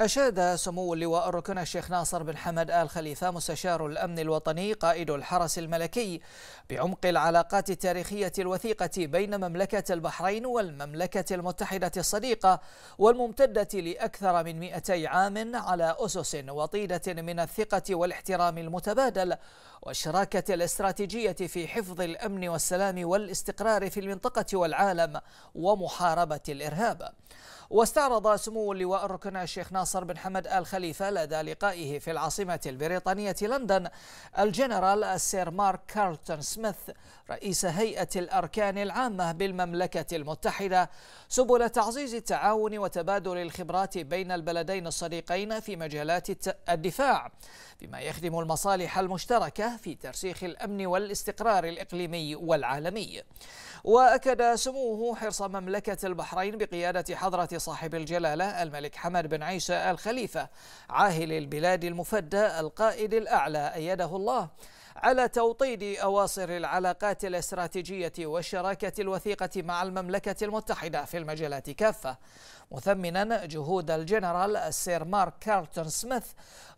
أشاد سمو اللواء الركن الشيخ ناصر بن حمد آل خليفة مستشار الأمن الوطني قائد الحرس الملكي بعمق العلاقات التاريخية الوثيقة بين مملكة البحرين والمملكة المتحدة الصديقة والممتدة لأكثر من 200 عام على أسس وطيدة من الثقة والاحترام المتبادل والشراكة الاستراتيجية في حفظ الأمن والسلام والاستقرار في المنطقة والعالم ومحاربة الإرهاب واستعرض سمو اللواء الركن الشيخ ناصر بن حمد آل خليفة لدى لقائه في العاصمة البريطانية لندن الجنرال السير مارك كارلتون سميث رئيس هيئة الأركان العامة بالمملكة المتحدة سبل تعزيز التعاون وتبادل الخبرات بين البلدين الصديقين في مجالات الدفاع بما يخدم المصالح المشتركة في ترسيخ الأمن والاستقرار الإقليمي والعالمي وأكد سموه حرص مملكة البحرين بقيادة حضرة صاحب الجلالة الملك حمد بن عيسى الخليفة عاهل البلاد المفدى القائد الأعلى أيده الله على توطيد أواصر العلاقات الاستراتيجية والشراكة الوثيقة مع المملكة المتحدة في المجالات كافة مثمنا جهود الجنرال السير مارك كارلتون سميث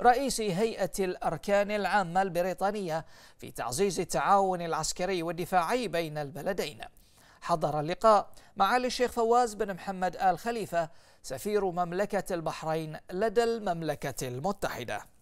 رئيس هيئة الأركان العامة البريطانية في تعزيز التعاون العسكري والدفاعي بين البلدين حضر اللقاء معالي الشيخ فواز بن محمد آل خليفة سفير مملكة البحرين لدى المملكة المتحدة